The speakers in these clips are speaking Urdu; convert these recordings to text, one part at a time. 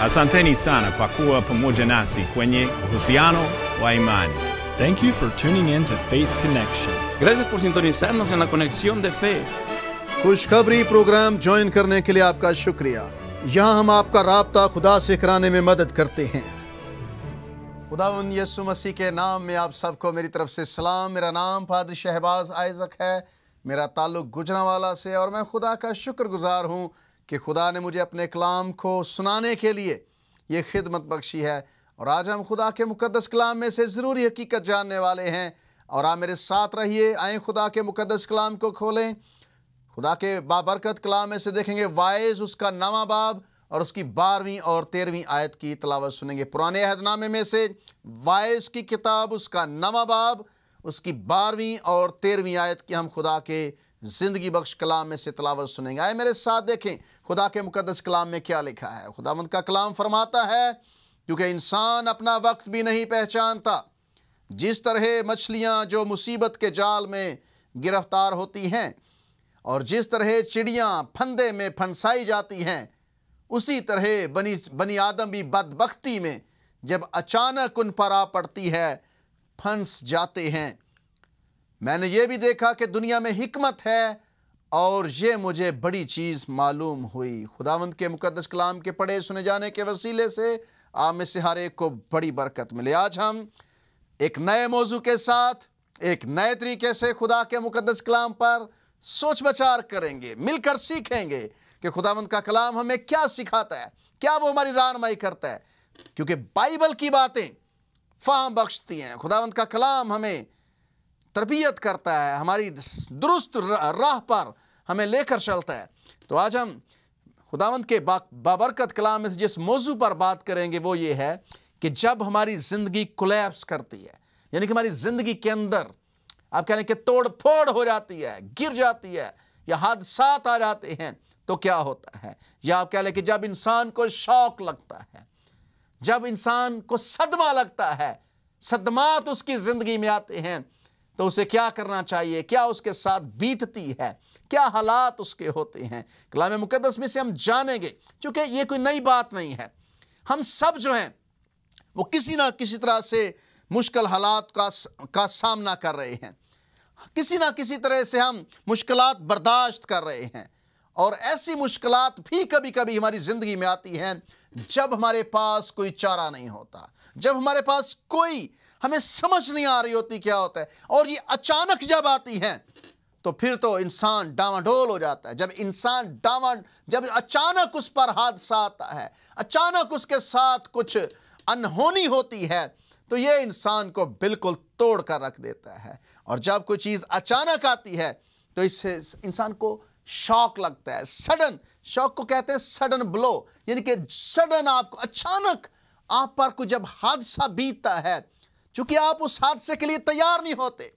Asanteni sana kwa kuwa pamoja nasi kwenye uhusiano wa imani. Thank you for tuning in to Faith Connection. Gracias por sintonizarnos en la conexión de fe. خوشخبری پروگرام جوائن کرنے کے لیے آپ کا شکریہ یہاں ہم آپ کا رابطہ خدا سے کرانے میں مدد کرتے ہیں خدا ان یسو مسیح کے نام میں آپ سب کو میری طرف سے سلام میرا نام فادر شہباز آئزک ہے میرا تعلق گجرا والا سے اور میں خدا کا شکر گزار ہوں کہ خدا نے مجھے اپنے کلام کو سنانے کے لیے یہ خدمت بخشی ہے اور آج ہم خدا کے مقدس کلام میں سے ضروری حقیقت جاننے والے ہیں اور آپ میرے ساتھ رہیے آئیں خدا کے مقدس کلام کو کھولیں خدا کے بابرکت کلام میں سے دیکھیں گے وائز اس کا نواں باب اور اس کی بارہویں اور تیرویں آیت کی تلاوت سنیں گے پرانے عہد نامے میں سے وائز کی کتاب اس کا نواں باب اس کی بارہویں اور تیرہویں آیت کی ہم خدا کے زندگی بخش کلام میں سے تلاوت سنیں گے آئے میرے ساتھ دیکھیں خدا کے مقدس کلام میں کیا لکھا ہے خدا مند کا کلام فرماتا ہے کیونکہ انسان اپنا وقت بھی نہیں پہچانتا جس طرح مچھلیاں جو مصیبت کے جال میں گرفتار ہوتی ہیں اور جس طرح چڑیاں پھندے میں پھنسائی جاتی ہیں اسی طرح بنی بنی بھی بدبختی میں جب اچانک ان پر آ پڑتی ہے پھنس جاتے ہیں میں نے یہ بھی دیکھا کہ دنیا میں حکمت ہے اور یہ مجھے بڑی چیز معلوم ہوئی خداوند کے مقدس کلام کے پڑھے سنے جانے کے وسیلے سے آپ میں سے ہر ایک کو بڑی برکت ملے آج ہم ایک نئے موضوع کے ساتھ ایک نئے طریقے سے خدا کے مقدس کلام پر سوچ بچار کریں گے مل کر سیکھیں گے کہ خداوند کا کلام ہمیں کیا سکھاتا ہے کیا وہ ہماری رانمائی کرتا ہے کیونکہ بائبل کی باتیں فاہم بخشتی ہیں خداوند کا کلام ہمیں تربیت کرتا ہے ہماری درست راہ پر ہمیں لے کر چلتا ہے تو آج ہم خداوند کے بابرکت کلام جس موضوع پر بات کریں گے وہ یہ ہے کہ جب ہماری زندگی زندگی کرتی ہے یعنی کہ کہ ہماری کے اندر آپ توڑ پھوڑ ہو جاتی ہے گر جاتی ہے یا حادثات آ جاتے ہیں تو کیا ہوتا ہے یا آپ کہہ لیں کہ جب انسان کو شوق لگتا ہے جب انسان کو صدمہ لگتا ہے صدمات اس کی زندگی میں آتے ہیں تو اسے کیا کرنا چاہیے کیا اس کے ساتھ بیتتی ہے کیا حالات اس کے ہوتے ہیں کلام مقدس میں سے ہم جانیں گے چونکہ یہ کوئی نئی بات نہیں ہے ہم سب جو ہیں وہ کسی نہ کسی طرح سے مشکل حالات کا سامنا کر رہے ہیں کسی نہ کسی طرح سے ہم مشکلات برداشت کر رہے ہیں اور ایسی مشکلات بھی کبھی کبھی ہماری زندگی میں آتی ہیں جب ہمارے پاس کوئی چارہ نہیں ہوتا جب ہمارے پاس کوئی ہمیں سمجھ نہیں آ رہی ہوتی کیا ہوتا ہے اور یہ اچانک جب آتی ہیں تو پھر تو انسان ڈاواں ڈول ہو جاتا ہے جب انسان ڈاواں جب اچانک اس پر حادثہ آتا ہے اچانک اس کے ساتھ کچھ انہونی ہوتی ہے تو یہ انسان کو بالکل توڑ کر رکھ دیتا ہے اور جب کوئی چیز اچانک آتی ہے تو اس سے انسان کو شوق لگتا ہے سڈن شوق کو کہتے ہیں سڈن بلو یعنی کہ سڈن آپ کو اچانک آپ پر کو جب حادثہ بیتا ہے چونکہ آپ اس حادثے کے لیے تیار نہیں ہوتے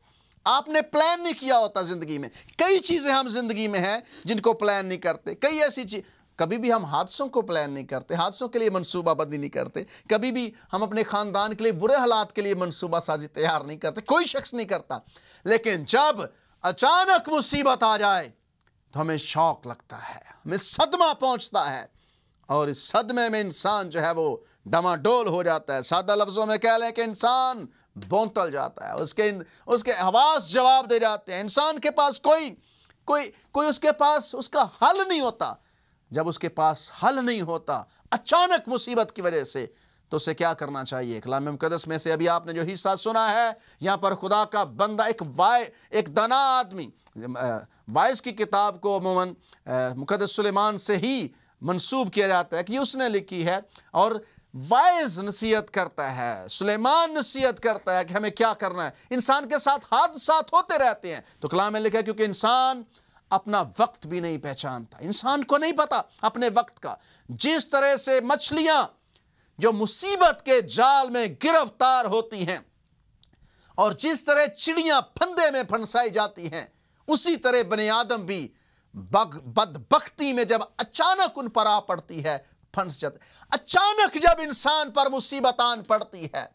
آپ نے پلان نہیں کیا ہوتا زندگی میں کئی چیزیں ہم زندگی میں ہیں جن کو پلان نہیں کرتے کئی ایسی چیز کبھی بھی ہم حادثوں کو پلان نہیں کرتے حادثوں کے لیے منصوبہ بندی نہیں کرتے کبھی بھی ہم اپنے خاندان کے لیے برے حالات کے لیے منصوبہ سازی تیار نہیں کرتے کوئی شخص نہیں کرتا لیکن جب اچانک مصیبت آ جائے تو ہمیں شوق لگتا ہے ہمیں صدمہ پہنچتا ہے اور اس صدمے میں انسان جو ہے وہ ڈول ہو جاتا ہے سادہ لفظوں میں کہہ لیں کہ انسان بونتل جاتا ہے اس کے اس کے حواس جواب دے جاتے ہیں انسان کے پاس کوئی کوئی کوئی اس کے پاس اس کا حل نہیں ہوتا جب اس کے پاس حل نہیں ہوتا اچانک مصیبت کی وجہ سے تو اسے کیا کرنا چاہیے کلام مقدس میں سے ابھی آپ نے جو حصہ سنا ہے یہاں پر خدا کا بندہ ایک وائے ایک دنا آدمی وائس کی کتاب کو عموماً مقدس سلیمان سے ہی منسوب کیا جاتا ہے کہ اس نے لکھی ہے اور وائز نصیحت کرتا ہے سلیمان نصیحت کرتا ہے کہ ہمیں کیا کرنا ہے انسان کے ساتھ حادثات ہوتے رہتے ہیں تو کلام میں لکھا کیونکہ انسان اپنا وقت بھی نہیں پہچانتا انسان کو نہیں پتا اپنے وقت کا جس طرح سے مچھلیاں جو مصیبت کے جال میں گرفتار ہوتی ہیں اور جس طرح چڑیاں پھندے میں پھنسائی جاتی ہیں اسی طرح بنی آدم بھی بدبختی میں جب اچانک ان پر آ پڑتی ہے پھنس جاتا ہے اچانک جب انسان پر مصیبت آن پڑتی ہے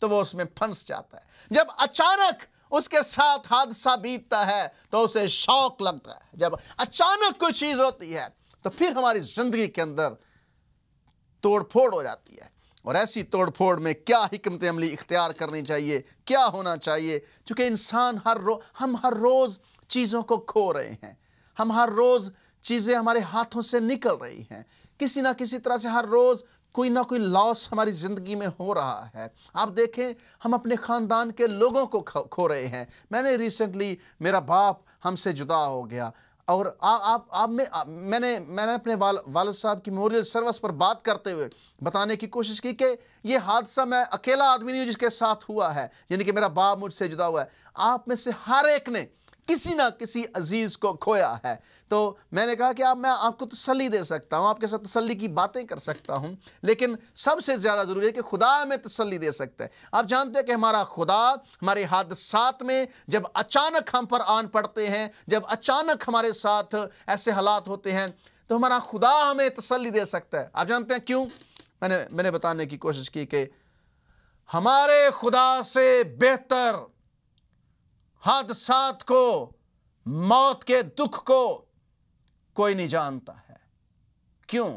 تو وہ اس میں پھنس جاتا ہے جب اچانک اس کے ساتھ حادثہ بیتتا ہے تو اسے شوق لگتا ہے جب اچانک کوئی چیز ہوتی ہے تو پھر ہماری زندگی کے اندر توڑ پھوڑ ہو جاتی ہے اور ایسی توڑ پھوڑ میں کیا حکمت عملی اختیار کرنی چاہیے کیا ہونا چاہیے چونکہ انسان ہر روز ہم ہر روز چیزوں کو کھو رہے ہیں ہم ہر روز چیزیں ہمارے ہاتھوں سے نکل رہی ہیں کسی نہ کسی طرح سے ہر روز کوئی نہ کوئی لاس ہماری زندگی میں ہو رہا ہے آپ دیکھیں ہم اپنے خاندان کے لوگوں کو کھو رہے ہیں میں نے ریسنٹلی میرا باپ ہم سے جدا ہو گیا اور میں نے میں نے اپنے والد صاحب کی میموریل سروس پر بات کرتے ہوئے بتانے کی کوشش کی کہ یہ حادثہ میں اکیلا آدمی نہیں ہوں جس کے ساتھ ہوا ہے یعنی کہ میرا باپ مجھ سے جدا ہوا ہے آپ میں سے ہر ایک نے کسی نہ کسی عزیز کو کھویا ہے تو میں نے کہا کہ آپ میں آپ کو تسلی دے سکتا ہوں آپ کے ساتھ تسلی کی باتیں کر سکتا ہوں لیکن سب سے زیادہ ضروری ہے کہ خدا ہمیں تسلی دے سکتا ہے آپ جانتے ہیں کہ ہمارا خدا ہمارے حادثات میں جب اچانک ہم پر آن پڑتے ہیں جب اچانک ہمارے ساتھ ایسے حالات ہوتے ہیں تو ہمارا خدا ہمیں تسلی دے سکتا ہے آپ جانتے ہیں کیوں میں نے میں نے بتانے کی کوشش کی کہ ہمارے خدا سے بہتر حادثات کو موت کے دکھ کو کوئی نہیں جانتا ہے کیوں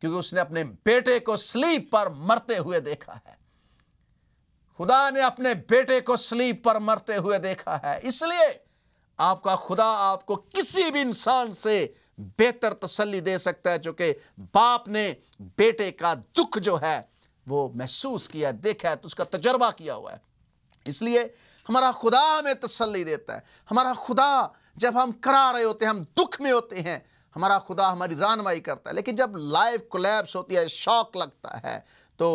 کیونکہ اس نے اپنے بیٹے کو سلیپ پر مرتے ہوئے دیکھا ہے خدا نے اپنے بیٹے کو سلیپ پر مرتے ہوئے دیکھا ہے اس لیے آپ کا خدا آپ کو کسی بھی انسان سے بہتر تسلی دے سکتا ہے چونکہ باپ نے بیٹے کا دکھ جو ہے وہ محسوس کیا دیکھا ہے تو اس کا تجربہ کیا ہوا ہے اس لیے ہمارا خدا ہمیں تسلی دیتا ہے ہمارا خدا جب ہم کرا رہے ہوتے ہیں ہم دکھ میں ہوتے ہیں ہمارا خدا ہماری رانوائی کرتا ہے لیکن جب لائف کولیبس ہوتی ہے شوق لگتا ہے تو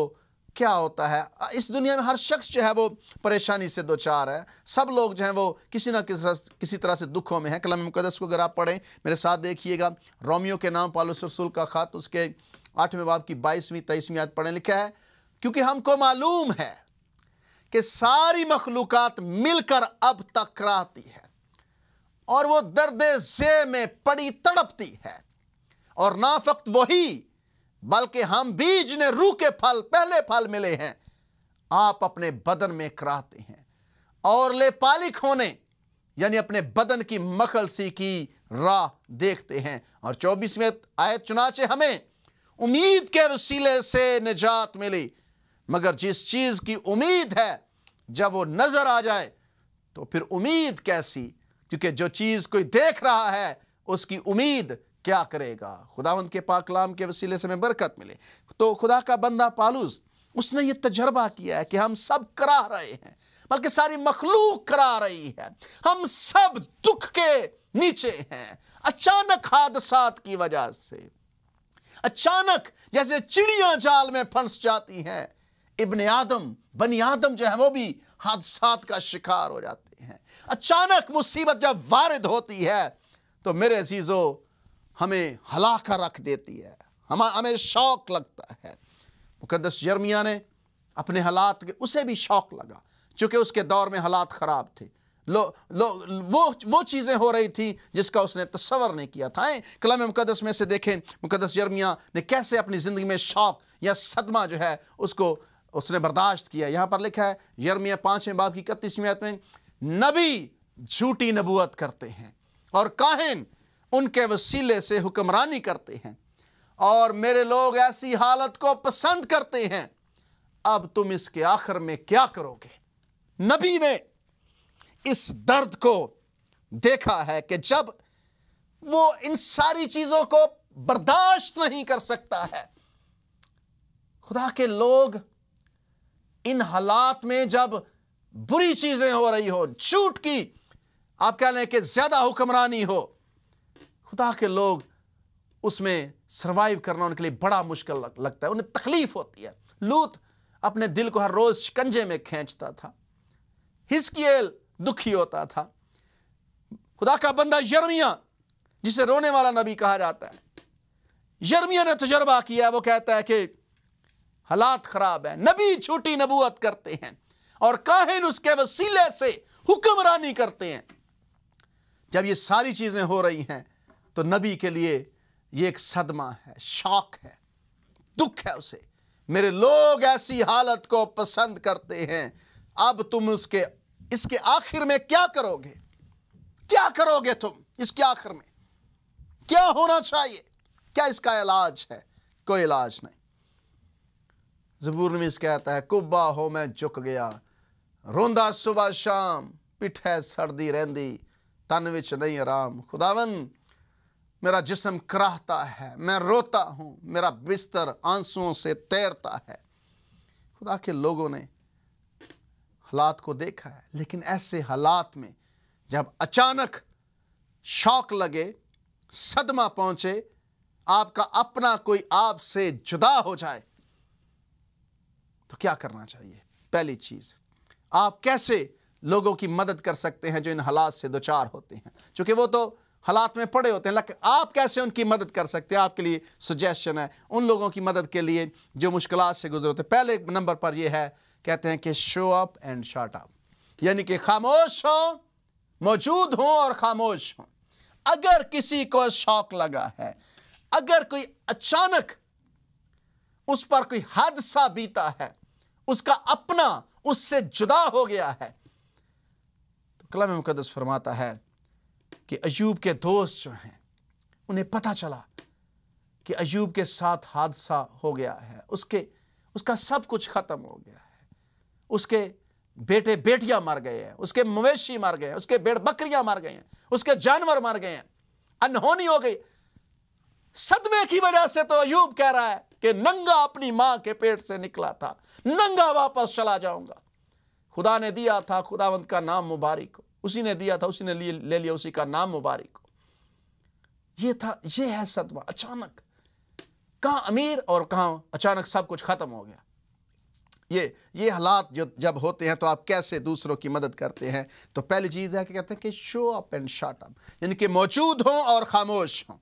کیا ہوتا ہے اس دنیا میں ہر شخص جو ہے وہ پریشانی سے دوچار ہے سب لوگ جو ہیں وہ کسی نہ کسی طرح سے دکھوں میں ہیں کلم مقدس کو اگر آپ پڑھیں میرے ساتھ دیکھیے گا رومیو کے نام پالوس رسول کا خط اس کے آٹھویں باب کی بائیسویں تیئیسویں یاد پڑھیں لکھا ہے کیونکہ ہم کو معلوم ہے کہ ساری مخلوقات مل کر اب تکراتی ہے اور وہ درد زی میں پڑی تڑپتی ہے اور نہ فقط وہی بلکہ ہم بیج نے روح کے پھل پہلے پھل ملے ہیں آپ اپنے بدن میں کراتے ہیں اور لے پالک ہونے یعنی اپنے بدن کی مخلصی کی راہ دیکھتے ہیں اور چوبیس میں آیت چنانچہ ہمیں امید کے وسیلے سے نجات ملی مگر جس چیز کی امید ہے جب وہ نظر آ جائے تو پھر امید کیسی کیونکہ جو چیز کوئی دیکھ رہا ہے اس کی امید کیا کرے گا خداوند کے کے پاکلام کے وسیلے سے ہمیں برکت ملے تو خدا کا بندہ پالوس اس نے یہ تجربہ کیا ہے کہ ہم سب کرا رہے ہیں بلکہ ساری مخلوق کرا رہی ہے ہم سب دکھ کے نیچے ہیں اچانک حادثات کی وجہ سے اچانک جیسے چڑیاں جال میں پھنس جاتی ہیں ابن آدم بنی آدم جو ہیں وہ بھی حادثات کا شکار ہو جاتے ہیں اچانک مصیبت جب وارد ہوتی ہے تو میرے عزیزو ہمیں ہلاکہ رکھ دیتی ہے ہمیں شوق لگتا ہے مقدس جرمیہ نے اپنے حالات کے اسے بھی شوق لگا چونکہ اس کے دور میں حالات خراب تھے لو, لو, وہ, وہ چیزیں ہو رہی تھیں جس کا اس نے تصور نہیں کیا تھا کلام مقدس میں سے دیکھیں مقدس جرمیہ نے کیسے اپنی زندگی میں شوق یا صدمہ جو ہے اس کو اس نے برداشت کیا یہاں پر لکھا ہے آیت پانچ نبی جھوٹی نبوت کرتے ہیں اور میرے لوگ ایسی حالت کو پسند کرتے ہیں اب تم اس کے آخر میں کیا کرو گے نبی نے اس درد کو دیکھا ہے کہ جب وہ ان ساری چیزوں کو برداشت نہیں کر سکتا ہے خدا کے لوگ ان حالات میں جب بری چیزیں ہو رہی ہو جھوٹ کی آپ کہہ لیں کہ زیادہ حکمرانی ہو خدا کے لوگ اس میں سروائیو کرنا ان کے لیے بڑا مشکل لگتا ہے انہیں تکلیف ہوتی ہے لوت اپنے دل کو ہر روز شکنجے میں کھینچتا تھا ہسکیل دکھی ہوتا تھا خدا کا بندہ یارمیا جسے رونے والا نبی کہا جاتا ہے یارمیا نے تجربہ کیا وہ کہتا ہے کہ حالات خراب ہیں نبی چھوٹی نبوت کرتے ہیں اور کاہن اس کے وسیلے سے حکمرانی کرتے ہیں جب یہ ساری چیزیں ہو رہی ہیں تو نبی کے لیے یہ ایک صدمہ ہے شاک ہے دکھ ہے اسے میرے لوگ ایسی حالت کو پسند کرتے ہیں اب تم اس کے اس کے آخر میں کیا کرو گے کیا کرو گے تم اس کے آخر میں کیا ہونا چاہیے کیا اس کا علاج ہے کوئی علاج نہیں زبور نویس کہتا ہے کبا ہو میں جک گیا روندہ صبح شام پٹھے ہے سردی رہی تنوچ نہیں آرام خداون میرا جسم کراہتا ہے میں روتا ہوں میرا بستر آنسوں سے تیرتا ہے خدا کے لوگوں نے حالات کو دیکھا ہے لیکن ایسے حالات میں جب اچانک شوق لگے صدمہ پہنچے آپ کا اپنا کوئی آپ سے جدا ہو جائے تو کیا کرنا چاہیے پہلی چیز آپ کیسے لوگوں کی مدد کر سکتے ہیں جو ان حالات سے دوچار ہوتے ہیں چونکہ وہ تو حالات میں پڑے ہوتے ہیں لیکن آپ کیسے ان کی مدد کر سکتے ہیں آپ کے لیے سجیشن ہے ان لوگوں کی مدد کے لیے جو مشکلات سے گزر ہوتے ہیں پہلے نمبر پر یہ ہے کہتے ہیں کہ شو اپ اینڈ شارٹ اپ یعنی کہ خاموش ہوں موجود ہوں اور خاموش ہوں اگر کسی کو شوق لگا ہے اگر کوئی اچانک اس پر کوئی حادثہ بیتا ہے اس کا اپنا اس سے جدا ہو گیا ہے تو کلام مقدس فرماتا ہے کہ ایجوب کے دوست جو ہیں انہیں پتا چلا کہ ایجوب کے ساتھ حادثہ ہو گیا ہے اس کے اس کا سب کچھ ختم ہو گیا ہے اس کے بیٹے بیٹیاں مار گئے ہیں اس کے مویشی مار گئے ہیں اس کے بیٹ بکریاں مار گئے ہیں اس کے جانور مار گئے ہیں انہونی ہو گئی صدمے کی وجہ سے تو ایوب کہہ رہا ہے کہ ننگا اپنی ماں کے پیٹ سے نکلا تھا ننگا واپس چلا جاؤں گا خدا نے دیا تھا خداوند کا نام مبارک ہو اسی نے دیا تھا اسی نے لے لیا اسی کا نام مبارک ہو یہ تھا یہ ہے صدمہ اچانک کہاں امیر اور کہاں اچانک سب کچھ ختم ہو گیا یہ یہ حالات جو جب ہوتے ہیں تو آپ کیسے دوسروں کی مدد کرتے ہیں تو پہلی چیز ہے کہ کہتے ہیں کہ شو اپ اینڈ یعنی کہ موجود ہوں اور خاموش ہوں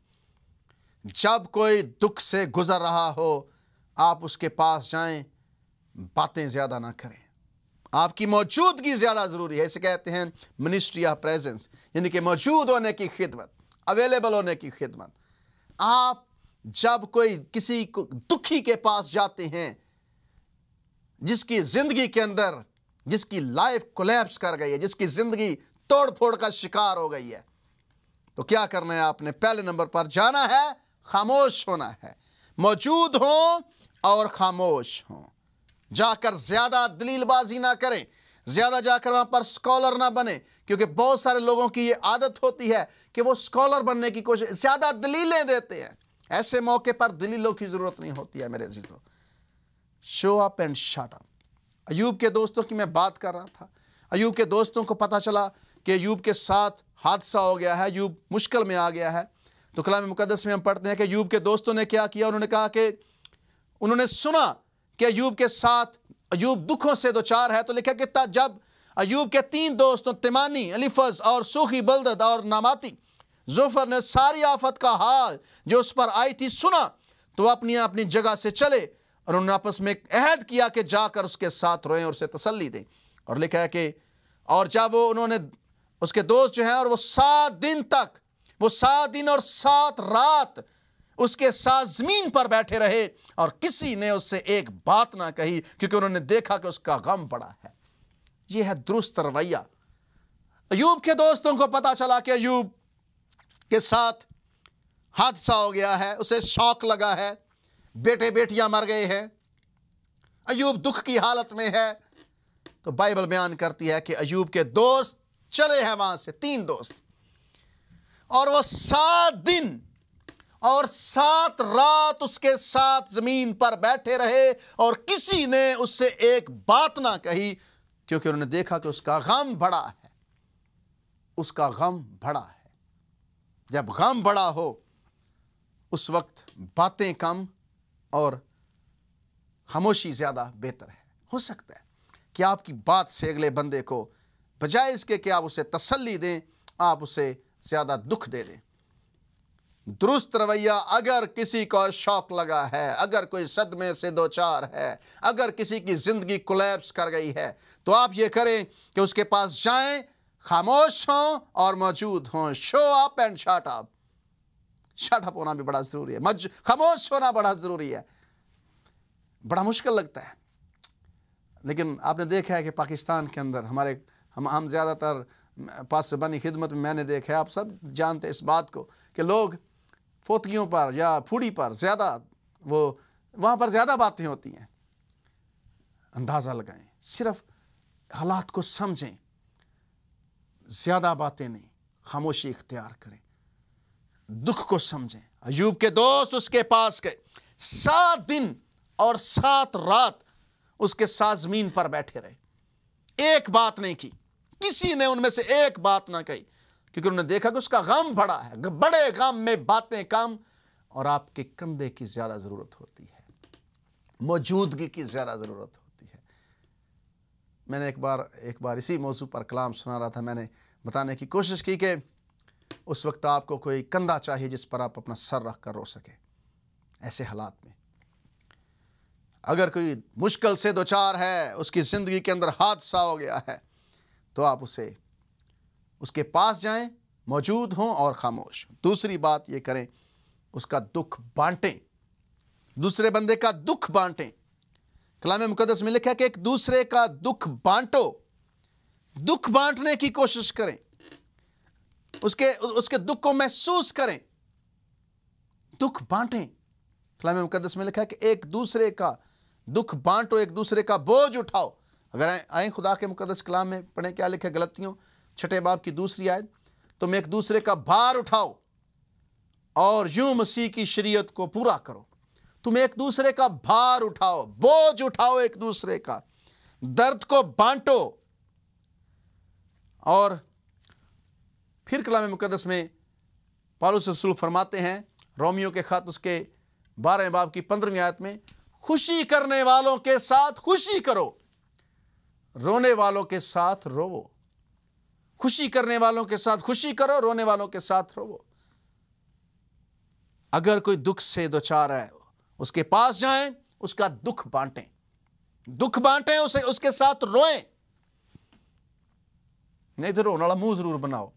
جب کوئی دکھ سے گزر رہا ہو آپ اس کے پاس جائیں باتیں زیادہ نہ کریں آپ کی موجودگی زیادہ ضروری ہے اسے کہتے ہیں منسٹری آف پریزنس یعنی کہ موجود ہونے کی خدمت اویلیبل ہونے کی خدمت آپ جب کوئی کسی کو دکھی کے پاس جاتے ہیں جس کی زندگی کے اندر جس کی لائف کولیپس کر گئی ہے جس کی زندگی توڑ پھوڑ کا شکار ہو گئی ہے تو کیا کرنا ہے آپ نے پہلے نمبر پر جانا ہے خاموش ہونا ہے موجود ہوں اور خاموش ہوں جا کر زیادہ دلیل بازی نہ کریں زیادہ جا کر وہاں پر سکولر نہ بنیں کیونکہ بہت سارے لوگوں کی یہ عادت ہوتی ہے کہ وہ سکولر بننے کی کوشش زیادہ دلیلیں دیتے ہیں ایسے موقع پر دلیلوں کی ضرورت نہیں ہوتی ہے میرے عزیزوں show up and shot up ایوب کے دوستوں کی میں بات کر رہا تھا ایوب کے دوستوں کو پتا چلا کہ ایوب کے ساتھ حادثہ ہو گیا ہے ایوب مشکل میں آ گیا ہے تو کلام مقدس میں ہم پڑھتے ہیں کہ ایوب کے دوستوں نے کیا کیا انہوں نے کہا کہ انہوں نے سنا کہ ایوب کے ساتھ ایوب دکھوں سے دوچار ہے تو لکھا کہ جب ایوب کے تین دوستوں تیمانی الفظ اور سوخی بلدد اور ناماتی ظفر نے ساری آفت کا حال جو اس پر آئی تھی سنا تو وہ اپنی اپنی جگہ سے چلے اور انہوں نے آپس میں عہد کیا کہ جا کر اس کے ساتھ روئیں اور اسے تسلی دیں اور لکھا ہے کہ اور جب وہ انہوں نے اس کے دوست جو ہیں اور وہ سات دن تک وہ سات دن اور سات رات اس کے ساتھ زمین پر بیٹھے رہے اور کسی نے اس سے ایک بات نہ کہی کیونکہ انہوں نے دیکھا کہ اس کا غم بڑا ہے یہ ہے درست رویہ ایوب کے دوستوں کو پتا چلا کہ ایوب کے ساتھ حادثہ ہو گیا ہے اسے شوق لگا ہے بیٹے بیٹیاں مر گئے ہیں ایوب دکھ کی حالت میں ہے تو بائبل بیان کرتی ہے کہ ایوب کے دوست چلے ہیں وہاں سے تین دوست اور وہ سات دن اور سات رات اس کے ساتھ زمین پر بیٹھے رہے اور کسی نے اس سے ایک بات نہ کہی کیونکہ انہوں نے دیکھا کہ اس کا غم بڑا ہے اس کا غم بڑا ہے جب غم بڑا ہو اس وقت باتیں کم اور خاموشی زیادہ بہتر ہے ہو سکتا ہے کہ آپ کی بات سے اگلے بندے کو بجائے اس کے کہ آپ اسے تسلی دیں آپ اسے زیادہ دکھ دے لیں درست رویہ اگر کسی کو شوق لگا ہے اگر کوئی صدمے سے دوچار ہے اگر کسی کی زندگی کولیپس کر گئی ہے تو آپ یہ کریں کہ اس کے پاس جائیں خاموش ہوں اور موجود ہوں show up and shot up shot up ہونا بھی بڑا ضروری ہے خاموش ہونا بڑا ضروری ہے بڑا مشکل لگتا ہے لیکن آپ نے دیکھا ہے کہ پاکستان کے اندر ہمارے ہم زیادہ تر پاس سے بنی خدمت میں میں نے دیکھا ہے آپ سب جانتے اس بات کو کہ لوگ فوتگیوں پر یا پھوڑی پر زیادہ وہ وہاں پر زیادہ باتیں ہوتی ہیں اندازہ لگائیں صرف حالات کو سمجھیں زیادہ باتیں نہیں خاموشی اختیار کریں دکھ کو سمجھیں ایوب کے دوست اس کے پاس گئے سات دن اور سات رات اس کے سازمین پر بیٹھے رہے ایک بات نہیں کی کسی نے ان میں سے ایک بات نہ کہی کیونکہ انہوں نے دیکھا کہ اس کا غم بڑا ہے بڑے غم میں باتیں کم اور آپ کے کندھے کی زیادہ ضرورت ہوتی ہے موجودگی کی زیادہ ضرورت ہوتی ہے میں نے ایک بار ایک بار اسی موضوع پر کلام سنا رہا تھا میں نے بتانے کی کوشش کی کہ اس وقت آپ کو کوئی کندھا چاہیے جس پر آپ اپنا سر رکھ کر رو سکے ایسے حالات میں اگر کوئی مشکل سے دوچار ہے اس کی زندگی کے اندر حادثہ ہو گیا ہے تو آپ اسے اس کے پاس جائیں موجود ہوں اور خاموش دوسری بات یہ کریں اس کا دکھ بانٹیں دوسرے بندے کا دکھ بانٹیں کلام مقدس میں لکھا کہ ایک دوسرے کا دکھ بانٹو دکھ بانٹنے کی کوشش کریں اس کے اس کے دکھ کو محسوس کریں دکھ بانٹیں کلام مقدس میں لکھا کہ ایک دوسرے کا دکھ بانٹو ایک دوسرے کا بوجھ اٹھاؤ اگر آئیں خدا کے مقدس کلام میں پڑھیں کیا لکھے غلطیوں چھٹے باپ کی دوسری آیت تم ایک دوسرے کا بھار اٹھاؤ اور یوں مسیح کی شریعت کو پورا کرو تم ایک دوسرے کا بھار اٹھاؤ بوجھ اٹھاؤ ایک دوسرے کا درد کو بانٹو اور پھر کلام مقدس میں پالوس رسول فرماتے ہیں رومیوں کے خط اس کے بارہ باپ کی پندرہویں آیت میں خوشی کرنے والوں کے ساتھ خوشی کرو رونے والوں کے ساتھ رو خوشی کرنے والوں کے ساتھ خوشی کرو رونے والوں کے ساتھ رو اگر کوئی دکھ سے دوچار ہے اس کے پاس جائیں اس کا دکھ بانٹیں دکھ بانٹیں اسے اس کے ساتھ روئیں نہیں تو رو نڑا منہ ضرور بناؤ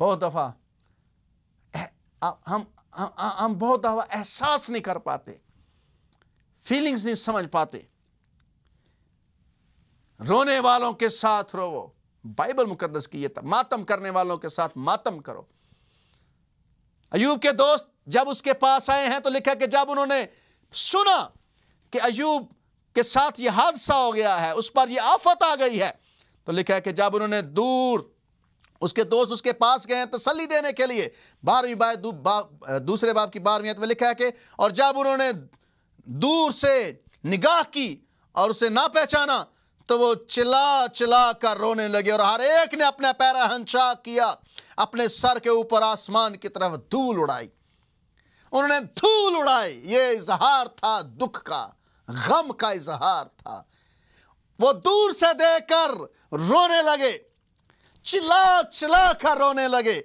بہت دفعہ ہم ہم بہت دفعہ احساس نہیں کر پاتے فیلنگز نہیں سمجھ پاتے رونے والوں کے ساتھ رو بائبل مقدس کی یہ تھا ماتم کرنے والوں کے ساتھ ماتم کرو ایوب کے دوست جب اس کے پاس آئے ہیں تو لکھا کہ جب انہوں نے سنا کہ ایوب کے ساتھ یہ حادثہ ہو گیا ہے اس پر یہ آفت آ گئی ہے تو لکھا کہ جب انہوں نے دور اس کے دوست اس کے پاس گئے ہیں تسلی دینے کے لیے بارہویں بائے دوسرے باپ کی بارہویں میں لکھا لکھا کہ اور جب انہوں نے دور سے نگاہ کی اور اسے نہ پہچانا تو وہ چلا چلا کر رونے لگے اور ہر ایک نے اپنا پیرا ہنچا کیا اپنے سر کے اوپر آسمان کی طرف دھول اڑائی انہوں نے دھول اڑائی یہ اظہار تھا دکھ کا غم کا اظہار تھا وہ دور سے دیکھ کر رونے لگے چلا چلا کر رونے لگے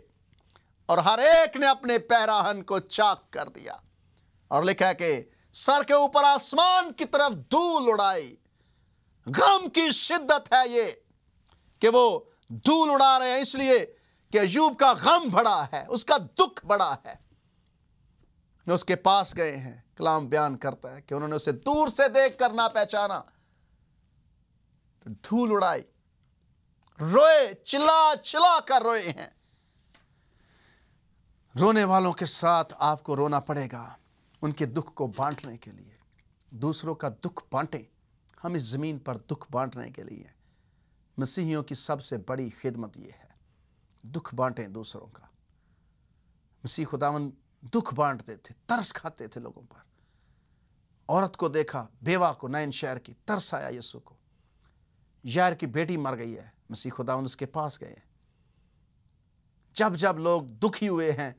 اور ہر ایک نے اپنے پیراہن کو چاک کر دیا اور لکھا کہ سر کے اوپر آسمان کی طرف دھول اڑائی غم کی شدت ہے یہ کہ وہ دھول اڑا رہے ہیں اس لیے کہ عیوب کا غم بڑا ہے اس کا دکھ بڑا ہے اس کے پاس گئے ہیں کلام بیان کرتا ہے کہ انہوں نے اسے دور سے دیکھ کر نہ پہچانا تو دھول اڑائی روئے چلا چلا کر روئے ہیں رونے والوں کے ساتھ آپ کو رونا پڑے گا ان کے دکھ کو بانٹنے کے لیے دوسروں کا دکھ بانٹیں ہم اس زمین پر دکھ بانٹنے کے لیے مسیحیوں کی سب سے بڑی خدمت یہ ہے دکھ بانٹیں دوسروں کا مسیح خداون دکھ بانٹتے تھے ترس کھاتے تھے لوگوں پر عورت کو دیکھا بیوہ کو نائن شہر کی ترس آیا یسو کو یار کی بیٹی مر گئی ہے مسیح خداون اس کے پاس گئے ہیں جب جب لوگ دکھی ہوئے ہیں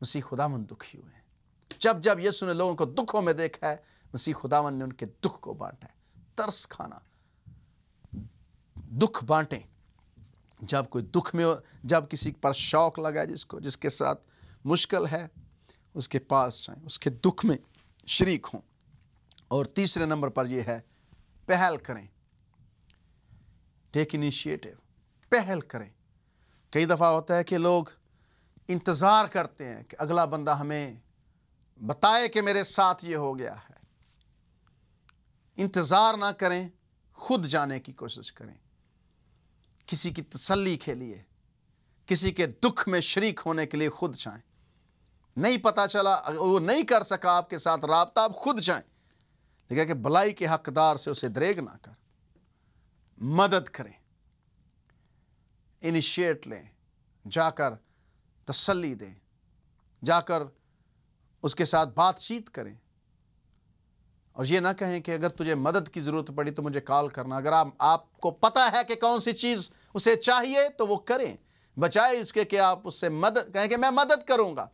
مسیح خداون دکھی ہوئے ہیں جب جب یسو نے لوگوں کو دکھوں میں دیکھا ہے مسیح خداون نے ان کے دکھ کو بانٹا ہے ترس کھانا دکھ بانٹیں جب کوئی دکھ میں جب کسی پر شوق لگا جس کو جس کے ساتھ مشکل ہے اس کے پاس جائیں اس کے دکھ میں شریک ہوں اور تیسرے نمبر پر یہ ہے پہل کریں ٹیک انیشیٹو پہل کریں کئی دفعہ ہوتا ہے کہ لوگ انتظار کرتے ہیں کہ اگلا بندہ ہمیں بتائے کہ میرے ساتھ یہ ہو گیا ہے انتظار نہ کریں خود جانے کی کوشش کریں کسی کی تسلی کے لیے کسی کے دکھ میں شریک ہونے کے لیے خود جائیں نہیں پتا چلا وہ نہیں کر سکا آپ کے ساتھ رابطہ آپ خود جائیں لیکن کہ بلائی کے حقدار سے اسے دریگ نہ کر مدد کریں انیشیٹ لیں جا کر تسلی دیں جا کر اس کے ساتھ بات چیت کریں اور یہ نہ کہیں کہ اگر تجھے مدد کی ضرورت پڑی تو مجھے کال کرنا اگر آپ آپ کو پتا ہے کہ کون سی چیز اسے چاہیے تو وہ کریں بچائے اس کے کہ آپ اس سے مدد کہیں کہ میں مدد کروں گا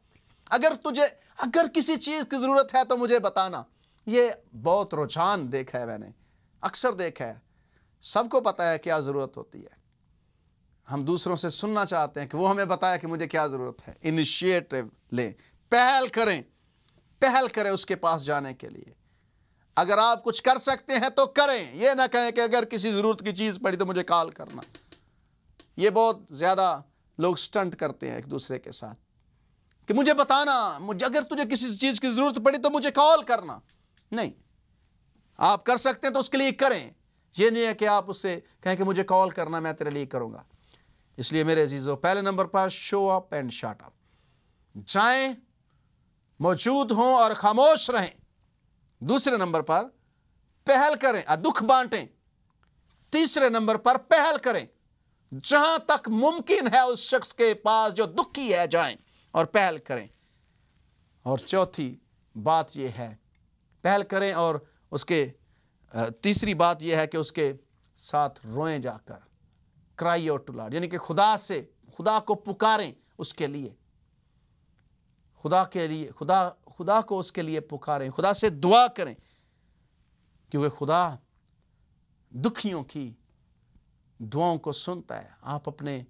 اگر تجھے اگر کسی چیز کی ضرورت ہے تو مجھے بتانا یہ بہت رجحان دیکھا ہے میں نے اکثر دیکھا ہے سب کو پتا ہے کیا ضرورت ہوتی ہے ہم دوسروں سے سننا چاہتے ہیں کہ وہ ہمیں بتایا کہ مجھے کیا ضرورت ہے انیشیٹو لیں پہل کریں پہل کریں اس کے پاس جانے کے لیے اگر آپ کچھ کر سکتے ہیں تو کریں یہ نہ کہیں کہ اگر کسی ضرورت کی چیز پڑی تو مجھے کال کرنا یہ بہت زیادہ لوگ سٹنٹ کرتے ہیں ایک دوسرے کے ساتھ کہ مجھے بتانا اگر تجھے کسی چیز کی ضرورت پڑی تو مجھے کال کرنا نہیں آپ کر سکتے ہیں تو اس کے لیے کریں یہ نہیں ہے کہ آپ اس سے کہیں کہ مجھے کال کرنا میں تیرے لیے کروں گا اس لیے میرے عزیزو پہلے نمبر پر show up and shot up جائیں موجود ہوں اور خاموش رہیں دوسرے نمبر پر پہل کریں دکھ بانٹیں تیسرے نمبر پر پہل کریں جہاں تک ممکن ہے اس شخص کے پاس جو دکھی ہے جائیں اور پہل کریں اور چوتھی بات یہ ہے پہل کریں اور اس کے تیسری بات یہ ہے کہ اس کے ساتھ روئیں جا کر کرائی اور ٹولار یعنی کہ خدا سے خدا کو پکاریں اس کے لیے خدا کے لیے خدا خدا کو اس کے لیے پکاریں خدا سے دعا کریں کیونکہ خدا دکھیوں کی دعاؤں کو سنتا ہے آپ اپنے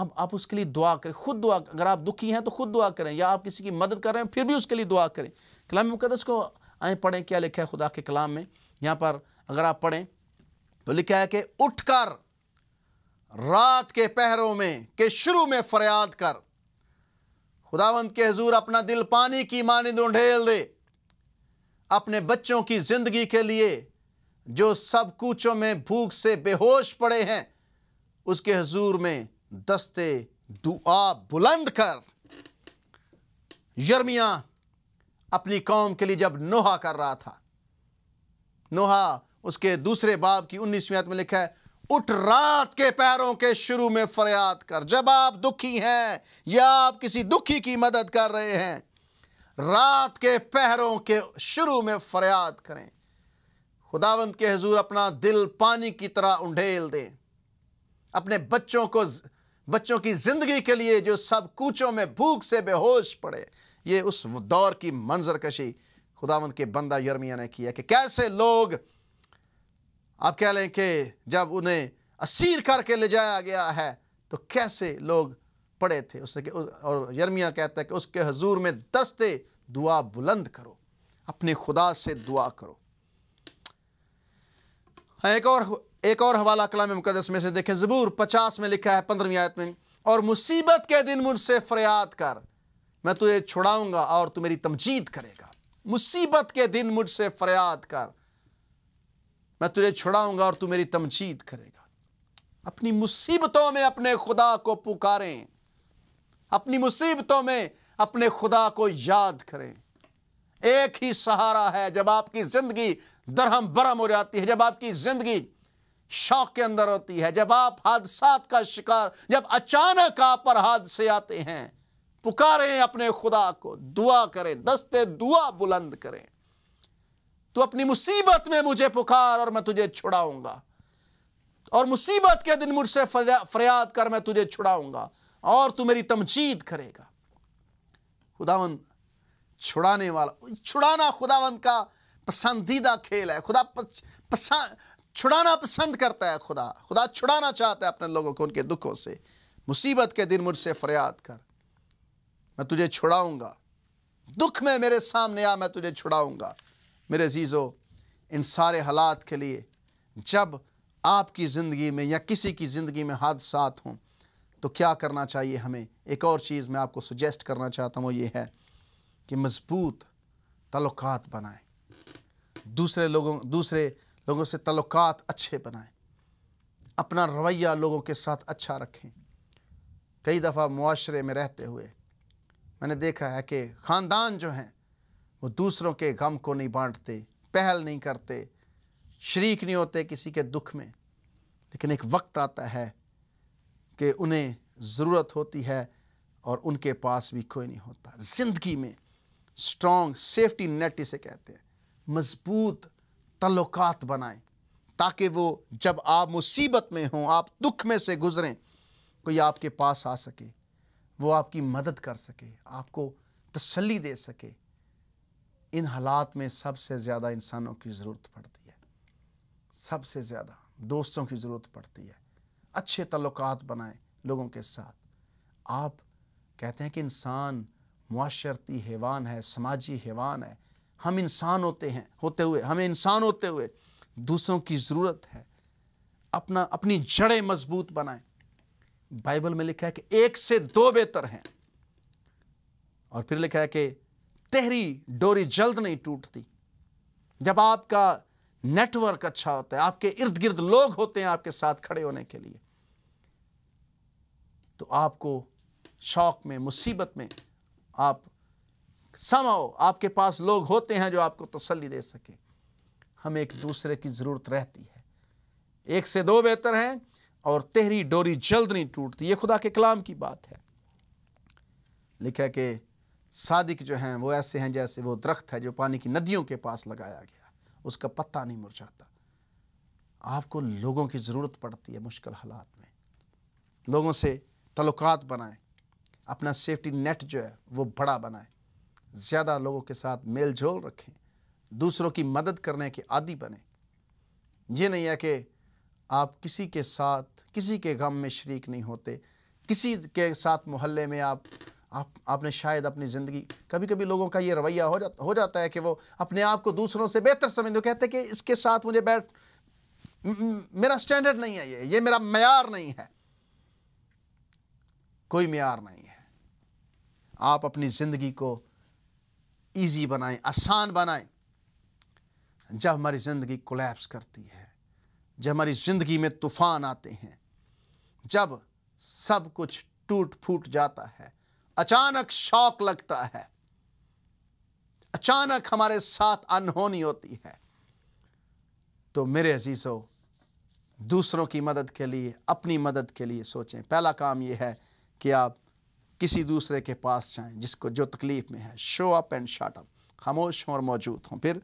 آپ آپ اس کے لیے دعا کریں خود دعا اگر آپ دکھی ہیں تو خود دعا کریں یا آپ کسی کی مدد کر رہے ہیں پھر بھی اس کے لیے دعا کریں کلام مقدس کو آئیں پڑھیں کیا لکھا ہے خدا کے کلام میں یہاں پر اگر آپ پڑھیں تو لکھا ہے کہ اٹھ کر رات کے پہروں میں کے شروع میں فریاد کر خداوند کے حضور اپنا دل پانی کی دے اپنے بچوں کی زندگی کے لیے جو سب کوچوں میں بھوک سے بے ہوش پڑے ہیں اس کے حضور میں دستے بلند کر یرمیاں اپنی قوم کے لیے جب نوحہ کر رہا تھا نوحہ اس کے دوسرے باب کی انیسویں میں لکھا ہے اٹھ رات کے پیروں کے شروع میں فریاد کر جب آپ دکھی ہیں یا آپ کسی دکھی کی مدد کر رہے ہیں رات کے پیروں کے شروع میں فریاد کریں خداوند کے حضور اپنا دل پانی کی طرح انڈھیل دیں اپنے بچوں کو بچوں کی زندگی کے لیے جو سب کوچوں میں بھوک سے بے ہوش پڑے یہ اس دور کی منظر کشی خداوند کے بندہ یرمیہ نے کیا کہ کیسے لوگ آپ کہہ لیں کہ جب انہیں اسیر کر کے لے جایا گیا ہے تو کیسے لوگ پڑے تھے اس نے کہ اور یرمیہ کہتا ہے کہ اس کے حضور میں دستے دعا بلند کرو اپنے خدا سے دعا کرو ہاں، ایک اور ایک اور حوالہ کلام مقدس میں سے دیکھیں زبور پچاس میں لکھا ہے پندرہیں آیت میں اور مصیبت کے دن مجھ سے فریاد کر میں تجھے چھڑاؤں گا اور تو میری تمجید کرے گا مصیبت کے دن مجھ سے فریاد کر میں تجھے چھڑاؤں گا اور میری تمجید کرے گا اپنی مصیبتوں میں اپنے خدا کو پکاریں اپنی مصیبتوں میں اپنے خدا کو یاد کریں ایک ہی سہارا ہے جب آپ کی زندگی درہم برہم ہو جاتی ہے جب آپ کی زندگی شوق کے اندر ہوتی ہے جب آپ حادثات کا شکار جب اچانک آپ پر حادثے آتے ہیں پکاریں اپنے خدا کو دعا کریں دستے دعا بلند کریں تو اپنی مصیبت میں مجھے پکار اور میں تجھے چھڑاؤں گا اور مصیبت کے دن مجھ سے فریاد کر میں تجھے چھڑاؤں گا اور تو میری تمجید کرے گا خداون چھڑانے والا چھڑانا خداون کا پسندیدہ کھیل ہے خدا چھڑانا پسند کرتا ہے خدا خدا چھڑانا چاہتا ہے اپنے لوگوں کو ان کے دکھوں سے مصیبت کے دن مجھ سے فریاد کر میں تجھے چھڑاؤں گا دکھ میں میرے سامنے آ میں تجھے چھڑاؤں گا میرے عزیزو ان سارے حالات کے لیے جب آپ کی زندگی میں یا کسی کی زندگی میں حادثات ہوں تو کیا کرنا چاہیے ہمیں ایک اور چیز میں آپ کو سجیسٹ کرنا چاہتا ہوں وہ یہ ہے کہ مضبوط تعلقات بنائیں دوسرے لوگوں دوسرے لوگوں سے تعلقات اچھے بنائیں اپنا رویہ لوگوں کے ساتھ اچھا رکھیں کئی دفعہ معاشرے میں رہتے ہوئے میں نے دیکھا ہے کہ خاندان جو ہیں وہ دوسروں کے غم کو نہیں بانٹتے پہل نہیں کرتے شریک نہیں ہوتے کسی کے دکھ میں لیکن ایک وقت آتا ہے کہ انہیں ضرورت ہوتی ہے اور ان کے پاس بھی کوئی نہیں ہوتا زندگی میں سٹرونگ سیفٹی نیٹ اسے کہتے ہیں مضبوط تعلقات بنائیں تاکہ وہ جب آپ مصیبت میں ہوں آپ دکھ میں سے گزریں کوئی آپ کے پاس آ سکے وہ آپ کی مدد کر سکے آپ کو تسلی دے سکے ان حالات میں سب سے زیادہ انسانوں کی ضرورت پڑتی ہے سب سے زیادہ دوستوں کی ضرورت پڑتی ہے اچھے تعلقات بنائیں لوگوں کے ساتھ آپ کہتے ہیں کہ انسان معاشرتی حیوان ہے سماجی حیوان ہے ہم انسان ہوتے ہیں ہوتے ہوئے ہمیں انسان ہوتے ہوئے دوسروں کی ضرورت ہے اپنا اپنی جڑیں مضبوط بنائیں بائبل میں لکھا ہے کہ ایک سے دو بہتر ہیں اور پھر لکھا ہے کہ تہری ڈوری جلد نہیں ٹوٹتی جب آپ کا نیٹ ورک اچھا ہوتا ہے آپ کے ارد گرد لوگ ہوتے ہیں آپ کے ساتھ کھڑے ہونے کے لیے تو آپ کو شوق میں مصیبت میں آپ سماؤ آپ کے پاس لوگ ہوتے ہیں جو آپ کو تسلی دے سکے ہمیں ایک دوسرے کی ضرورت رہتی ہے ایک سے دو بہتر ہیں اور تہری ڈوری جلد نہیں ٹوٹتی یہ خدا کے کلام کی بات ہے لکھا کہ صادق جو ہیں وہ ایسے ہیں جیسے وہ درخت ہے جو پانی کی ندیوں کے پاس لگایا گیا اس کا پتہ نہیں مرچاتا آپ کو لوگوں کی ضرورت پڑتی ہے مشکل حالات میں لوگوں سے تعلقات بنائیں اپنا سیفٹی نیٹ جو ہے وہ بڑا بنائیں زیادہ لوگوں کے ساتھ میل جول رکھیں دوسروں کی مدد کرنے کے عادی بنیں یہ نہیں ہے کہ آپ کسی کے ساتھ کسی کے غم میں شریک نہیں ہوتے کسی کے ساتھ محلے میں آپ آپ نے شاید اپنی زندگی کبھی کبھی لوگوں کا یہ رویہ ہو جاتا ہو جاتا ہے کہ وہ اپنے آپ کو دوسروں سے بہتر سمجھو کہتے کہ اس کے ساتھ مجھے بیٹھ میرا سٹینڈرڈ نہیں ہے یہ میرا معیار نہیں ہے کوئی معیار نہیں ہے آپ اپنی زندگی کو ایزی بنائیں آسان بنائیں جب ہماری زندگی کولیپس کرتی ہے جب ہماری زندگی میں طوفان آتے ہیں جب سب کچھ ٹوٹ پھوٹ جاتا ہے اچانک شوق لگتا ہے اچانک ہمارے ساتھ انہونی ہوتی ہے تو میرے عزیزو دوسروں کی مدد کے لیے اپنی مدد کے لیے سوچیں پہلا کام یہ ہے کہ آپ کسی دوسرے کے پاس جائیں جس کو جو تکلیف میں ہے شو اپ اینڈ شاٹ اپ خاموش ہوں اور موجود ہوں پھر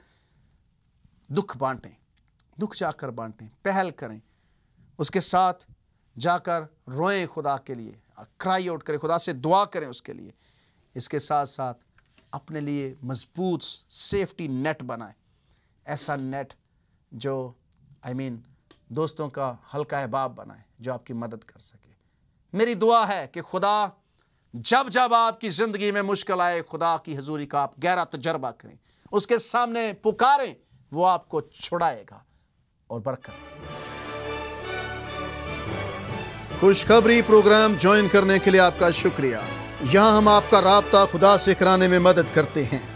دکھ بانٹیں دکھ جا کر بانٹیں پہل کریں اس کے ساتھ جا کر روئیں خدا کے لیے کرائی آؤٹ کریں خدا سے دعا کریں اس کے لیے اس کے ساتھ ساتھ اپنے لیے مضبوط سیفٹی نیٹ بنائیں ایسا نیٹ جو آئی مین دوستوں کا ہلکا احباب بنائیں جو آپ کی مدد کر سکے میری دعا ہے کہ خدا جب جب آپ کی زندگی میں مشکل آئے خدا کی حضوری کا آپ گہرا تجربہ کریں اس کے سامنے پکاریں وہ آپ کو چھڑائے گا اور برکت خوشخبری پروگرام جوائن کرنے کے لیے آپ کا شکریہ یہاں ہم آپ کا رابطہ خدا سے کرانے میں مدد کرتے ہیں